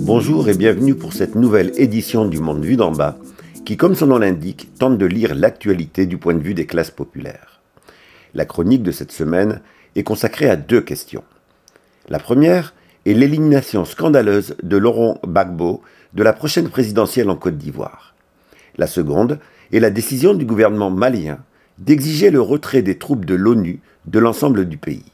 Bonjour et bienvenue pour cette nouvelle édition du Monde vu d'en bas, qui, comme son nom l'indique, tente de lire l'actualité du point de vue des classes populaires. La chronique de cette semaine est consacrée à deux questions. La première est l'élimination scandaleuse de Laurent Gbagbo de la prochaine présidentielle en Côte d'Ivoire. La seconde est la décision du gouvernement malien d'exiger le retrait des troupes de l'ONU de l'ensemble du pays.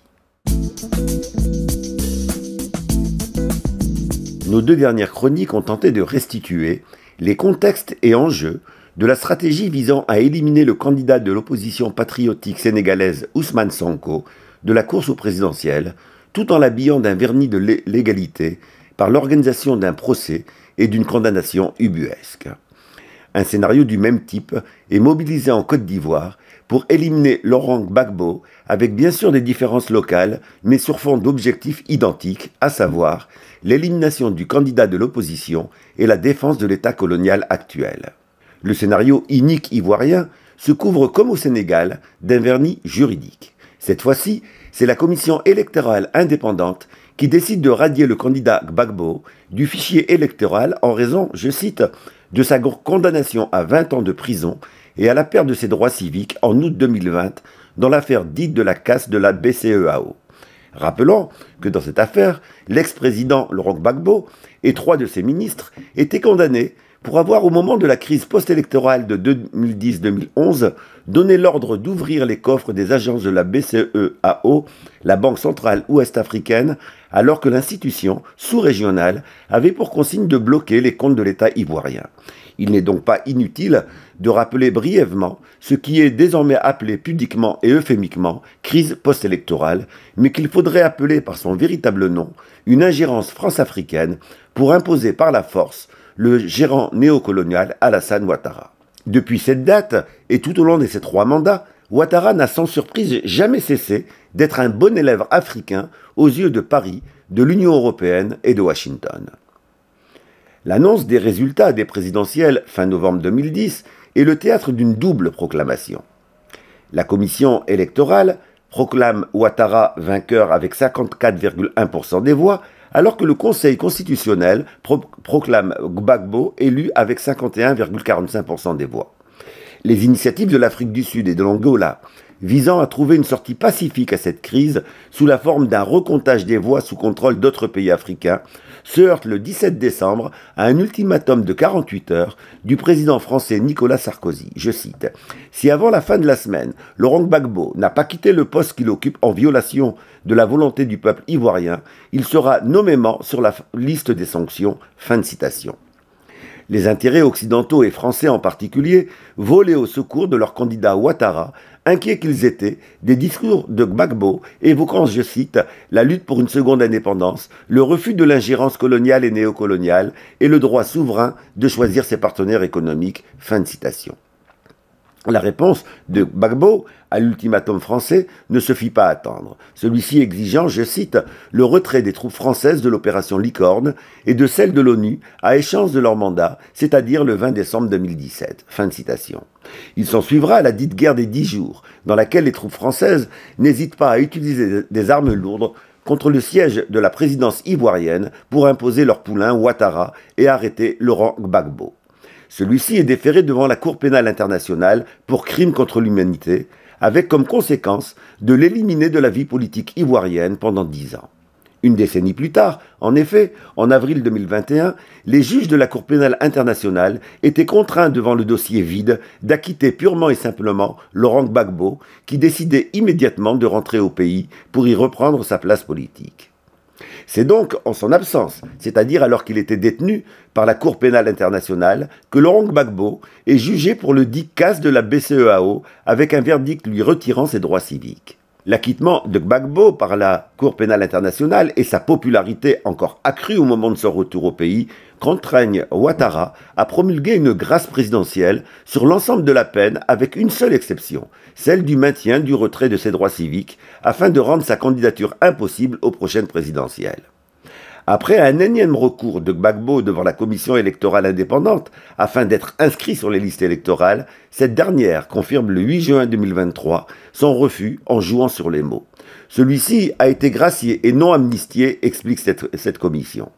Nos deux dernières chroniques ont tenté de restituer les contextes et enjeux de la stratégie visant à éliminer le candidat de l'opposition patriotique sénégalaise Ousmane Sanko de la course au présidentiel, tout en l'habillant d'un vernis de l'égalité par l'organisation d'un procès et d'une condamnation ubuesque. Un scénario du même type est mobilisé en Côte d'Ivoire pour éliminer Laurent Gbagbo, avec bien sûr des différences locales, mais sur fond d'objectifs identiques, à savoir l'élimination du candidat de l'opposition et la défense de l'État colonial actuel. Le scénario inique ivoirien se couvre comme au Sénégal d'un vernis juridique. Cette fois-ci, c'est la commission électorale indépendante qui décide de radier le candidat Gbagbo du fichier électoral en raison, je cite, de sa condamnation à 20 ans de prison et à la perte de ses droits civiques en août 2020 dans l'affaire dite de la casse de la BCEAO. Rappelons que dans cette affaire, l'ex-président Laurent Gbagbo et trois de ses ministres étaient condamnés pour avoir, au moment de la crise post-électorale de 2010-2011, donné l'ordre d'ouvrir les coffres des agences de la BCEAO, la Banque centrale ouest-africaine, alors que l'institution sous-régionale avait pour consigne de bloquer les comptes de l'État ivoirien. Il n'est donc pas inutile de rappeler brièvement ce qui est désormais appelé pudiquement et euphémiquement crise post-électorale, mais qu'il faudrait appeler par son véritable nom une ingérence france-africaine pour imposer par la force le gérant néocolonial Alassane Ouattara. Depuis cette date et tout au long de ses trois mandats, Ouattara n'a sans surprise jamais cessé d'être un bon élève africain aux yeux de Paris, de l'Union européenne et de Washington. L'annonce des résultats des présidentielles fin novembre 2010 est le théâtre d'une double proclamation. La commission électorale proclame Ouattara vainqueur avec 54,1% des voix, alors que le Conseil constitutionnel proclame Gbagbo élu avec 51,45% des voix. Les initiatives de l'Afrique du Sud et de l'Angola visant à trouver une sortie pacifique à cette crise sous la forme d'un recomptage des voix sous contrôle d'autres pays africains, se heurte le 17 décembre à un ultimatum de 48 heures du président français Nicolas Sarkozy. Je cite Si avant la fin de la semaine, Laurent Gbagbo n'a pas quitté le poste qu'il occupe en violation de la volonté du peuple ivoirien, il sera nommément sur la liste des sanctions. Fin de citation les intérêts occidentaux et français en particulier, volaient au secours de leur candidat Ouattara Inquiets qu'ils étaient des discours de Gbagbo évoquant, je cite, la lutte pour une seconde indépendance, le refus de l'ingérence coloniale et néocoloniale et le droit souverain de choisir ses partenaires économiques. Fin de citation. La réponse de Gbagbo à l'ultimatum français ne se fit pas attendre. Celui-ci exigeant, je cite, le retrait des troupes françaises de l'opération Licorne et de celle de l'ONU à échéance de leur mandat, c'est-à-dire le 20 décembre 2017. Fin de citation. Il s'en suivra la dite guerre des dix jours, dans laquelle les troupes françaises n'hésitent pas à utiliser des armes lourdes contre le siège de la présidence ivoirienne pour imposer leur poulain Ouattara et arrêter Laurent Gbagbo. Celui-ci est déféré devant la Cour pénale internationale pour crime contre l'humanité, avec comme conséquence de l'éliminer de la vie politique ivoirienne pendant dix ans. Une décennie plus tard, en effet, en avril 2021, les juges de la Cour pénale internationale étaient contraints devant le dossier vide d'acquitter purement et simplement Laurent Gbagbo, qui décidait immédiatement de rentrer au pays pour y reprendre sa place politique. C'est donc en son absence, c'est-à-dire alors qu'il était détenu par la Cour pénale internationale, que Laurent Gbagbo est jugé pour le dit casse de la BCEAO avec un verdict lui retirant ses droits civiques l'acquittement de Gbagbo par la Cour pénale internationale et sa popularité encore accrue au moment de son retour au pays contraignent Ouattara à promulguer une grâce présidentielle sur l'ensemble de la peine avec une seule exception, celle du maintien du retrait de ses droits civiques, afin de rendre sa candidature impossible aux prochaines présidentielles. Après un énième recours de Gbagbo devant la commission électorale indépendante afin d'être inscrit sur les listes électorales, cette dernière confirme le 8 juin 2023 son refus en jouant sur les mots. Celui-ci a été gracié et non amnistié, explique cette, commission.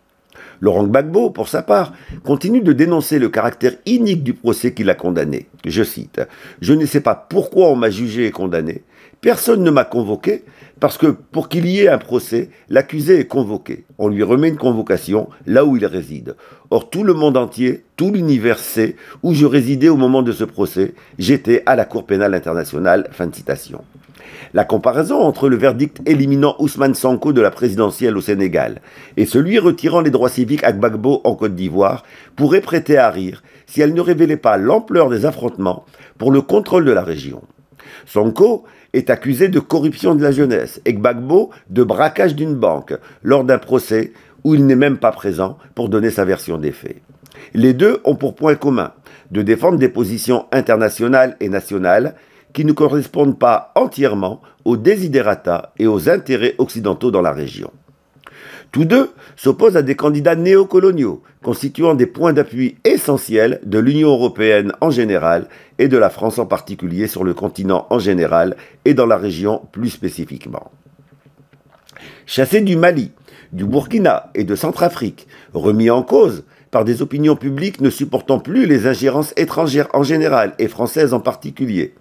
Laurent Gbagbo, pour sa part, continue de dénoncer le caractère inique du procès qu'il a condamné. Je cite Je ne sais pas pourquoi on m'a jugé et condamné. Personne ne m'a convoqué parce que pour qu'il y ait un procès, l'accusé est convoqué. On lui remet une convocation là où il réside. Or, tout le monde entier, tout l'univers sait où je résidais au moment de ce procès. J'étais à la Cour pénale internationale. Fin de citation. La comparaison entre le verdict éliminant Ousmane Sanko de la présidentielle au Sénégal et celui retirant les droits civiques à Gbagbo en Côte d'Ivoire pourrait prêter à rire si elle ne révélait pas l'ampleur des affrontements pour le contrôle de la région. Sonko est accusé de corruption de la jeunesse et Gbagbo de braquage d'une banque lors d'un procès où il n'est même pas présent pour donner sa version des faits. Les deux ont pour point commun de défendre des positions internationales et nationales qui ne correspondent pas entièrement aux desiderata et aux intérêts occidentaux dans la région. Tous deux s'opposent à des candidats néocoloniaux, constituant des points d'appui essentiels de l'Union européenne en général et de la France en particulier sur le continent en général et dans la région plus spécifiquement. Chassés du Mali, du Burkina et de Centrafrique, remis en cause par des opinions publiques ne supportant plus les ingérences étrangères en général et françaises en particulier.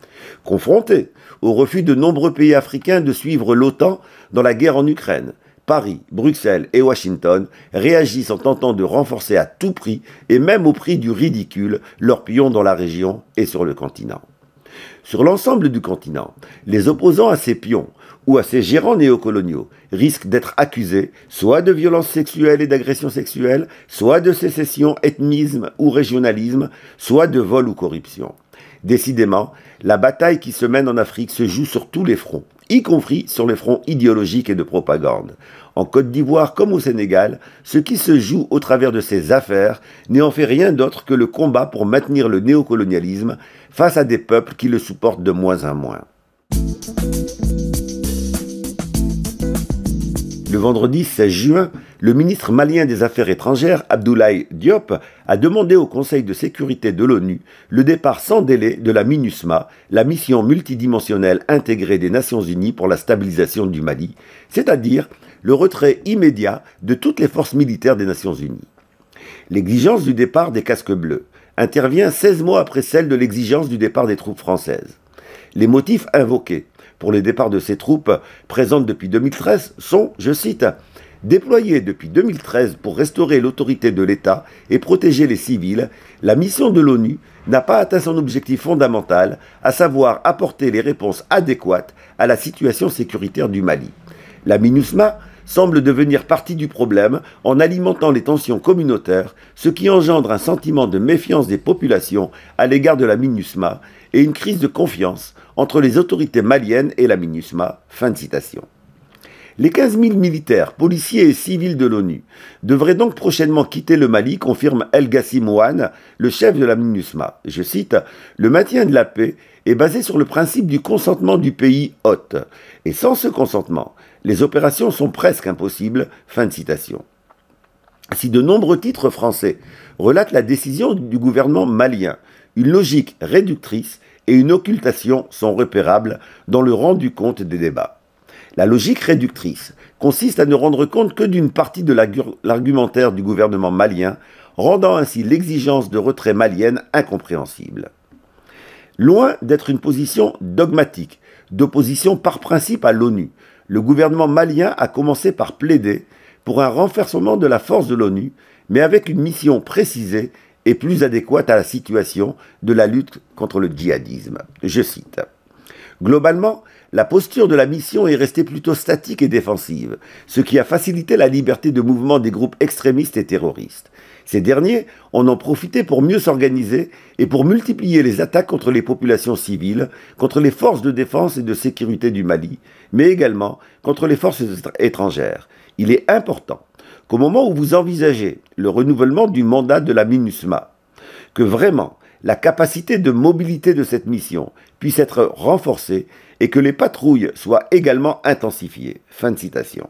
Confrontés au refus de nombreux pays africains de suivre l'OTAN dans la guerre en Ukraine, Paris, Bruxelles et Washington réagissent en tentant de renforcer à tout prix, et même au prix du ridicule, leurs pions dans la région et sur le continent. Sur l'ensemble du continent, les opposants à ces pions ou à ces gérants néocoloniaux risquent d'être accusés soit de violences sexuelles et d'agressions sexuelles, soit de sécession, ethnisme ou régionalisme, soit de vol ou corruption. Décidément, la bataille qui se mène en Afrique se joue sur tous les fronts y compris sur les fronts idéologiques et de propagande. En Côte d'Ivoire comme au Sénégal, ce qui se joue au travers de ces affaires n'est en fait rien d'autre que le combat pour maintenir le néocolonialisme face à des peuples qui le supportent de moins en moins. Le vendredi 16 juin, le ministre malien des Affaires étrangères, Abdoulaye Diop, a demandé au Conseil de sécurité de l'ONU le départ sans délai de la MINUSMA, la mission multidimensionnelle intégrée des Nations Unies pour la stabilisation du Mali, c'est-à-dire le retrait immédiat de toutes les forces militaires des Nations Unies. L'exigence du départ des casques bleus intervient 16 mois après celle de l'exigence du départ des troupes françaises. Les motifs invoqués pour le départ de ces troupes présentes depuis 2013 sont, je cite, Déployée depuis 2013 pour restaurer l'autorité de l'État et protéger les civils, la mission de l'ONU n'a pas atteint son objectif fondamental, à savoir apporter les réponses adéquates à la situation sécuritaire du Mali. La MINUSMA semble devenir partie du problème en alimentant les tensions communautaires, ce qui engendre un sentiment de méfiance des populations à l'égard de la MINUSMA et une crise de confiance entre les autorités maliennes et la MINUSMA. Fin de citation. Les 15 000 militaires, policiers et civils de l'ONU devraient donc prochainement quitter le Mali, confirme El Ghassim le chef de la MINUSMA. Je cite Le maintien de la paix est basé sur le principe du consentement du pays hôte. Et sans ce consentement, les opérations sont presque impossibles. Fin de citation. Si de nombreux titres français relatent la décision du gouvernement malien, une logique réductrice et une occultation sont repérables dans le rendu compte des débats. La logique réductrice consiste à ne rendre compte que d'une partie de l'argumentaire du gouvernement malien, rendant ainsi l'exigence de retrait malienne incompréhensible. Loin d'être une position dogmatique, d'opposition par principe à l'ONU, le gouvernement malien a commencé par plaider pour un renversement de la force de l'ONU, mais avec une mission précisée et plus adéquate à la situation de la lutte contre le djihadisme. Je cite. Globalement, la posture de la mission est restée plutôt statique et défensive, ce qui a facilité la liberté de mouvement des groupes extrémistes et terroristes. Ces derniers en ont profité pour mieux s'organiser et pour multiplier les attaques contre les populations civiles, contre les forces de défense et de sécurité du Mali, mais également contre les forces étrangères. Il est important qu'au moment où vous envisagez le renouvellement du mandat de la MINUSMA, que vraiment la capacité de mobilité de cette mission puisse être renforcée et que les patrouilles soient également intensifiées. de citation.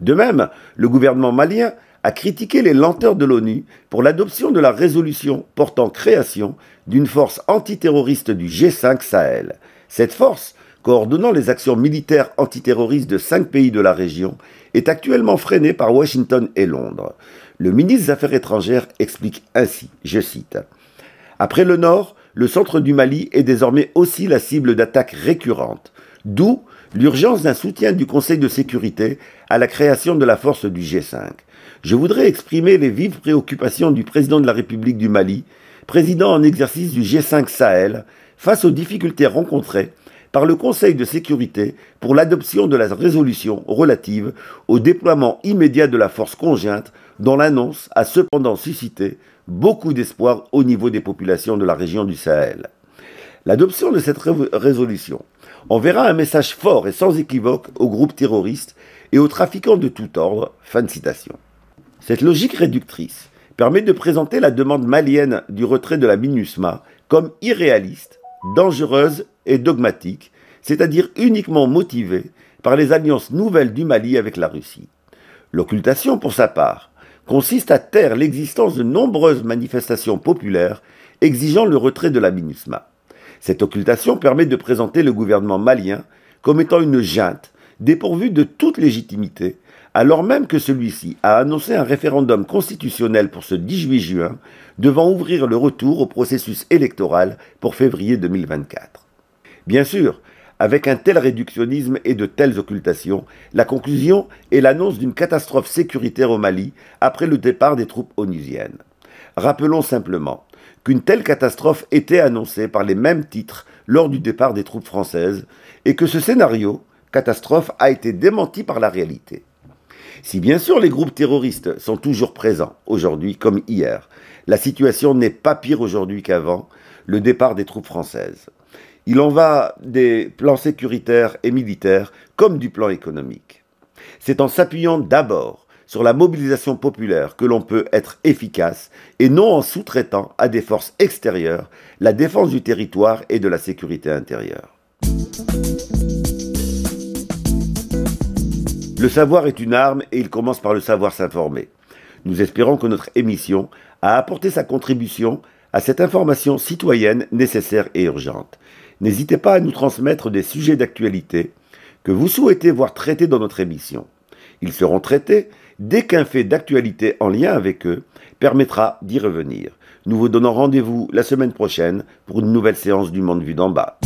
De même, le gouvernement malien a critiqué les lenteurs de l'ONU pour l'adoption de la résolution portant création d'une force antiterroriste du G5 Sahel. Cette force, coordonnant les actions militaires antiterroristes de cinq pays de la région, est actuellement freinée par Washington et Londres. Le ministre des Affaires étrangères explique ainsi, je cite, après le nord, le centre du Mali est désormais aussi la cible d'attaques récurrentes, d'où l'urgence d'un soutien du Conseil de sécurité à la création de la force du G5. Je voudrais exprimer les vives préoccupations du président de la République du Mali, président en exercice du G5 Sahel, face aux difficultés rencontrées par le Conseil de sécurité pour l'adoption de la résolution relative au déploiement immédiat de la force conjointe dont l'annonce a cependant suscité beaucoup d'espoir au niveau des populations de la région du Sahel. L'adoption de cette résolution enverra un message fort et sans équivoque aux groupes terroristes et aux trafiquants de tout ordre. Fin citation. Cette logique réductrice permet de présenter la demande malienne du retrait de la MINUSMA comme irréaliste, dangereuse et dogmatique, c'est-à-dire uniquement motivée par les alliances nouvelles du Mali avec la Russie. L'occultation, pour sa part, consiste à taire l'existence de nombreuses manifestations populaires exigeant le retrait de la MINUSMA. Cette occultation permet de présenter le gouvernement malien comme étant une junte dépourvue de toute légitimité, alors même que celui-ci a annoncé un référendum constitutionnel pour ce 18 juin, devant ouvrir le retour au processus électoral pour février 2024. Bien sûr, avec un tel réductionnisme et de telles occultations, la conclusion est l'annonce d'une catastrophe sécuritaire au Mali après le départ des troupes onusiennes. Rappelons simplement qu'une telle catastrophe était annoncée par les mêmes titres lors du départ des troupes françaises et que ce scénario, catastrophe, a été démenti par la réalité. Si bien sûr les groupes terroristes sont toujours présents, aujourd'hui comme hier, la situation n'est pas pire aujourd'hui qu'avant le départ des troupes françaises. Il en va des plans sécuritaires et militaires comme du plan économique. C'est en s'appuyant d'abord sur la mobilisation populaire que l'on peut être efficace et non en sous-traitant à des forces extérieures la défense du territoire et de la sécurité intérieure. Le savoir est une arme et il commence par le savoir s'informer. Nous espérons que notre émission a apporté sa contribution à cette information citoyenne nécessaire et urgente. N'hésitez pas à nous transmettre des sujets d'actualité que vous souhaitez voir traités dans notre émission. Ils seront traités dès qu'un fait d'actualité en lien avec eux permettra d'y revenir. Nous vous donnons rendez-vous la semaine prochaine pour une nouvelle séance du Monde vu d'en bas.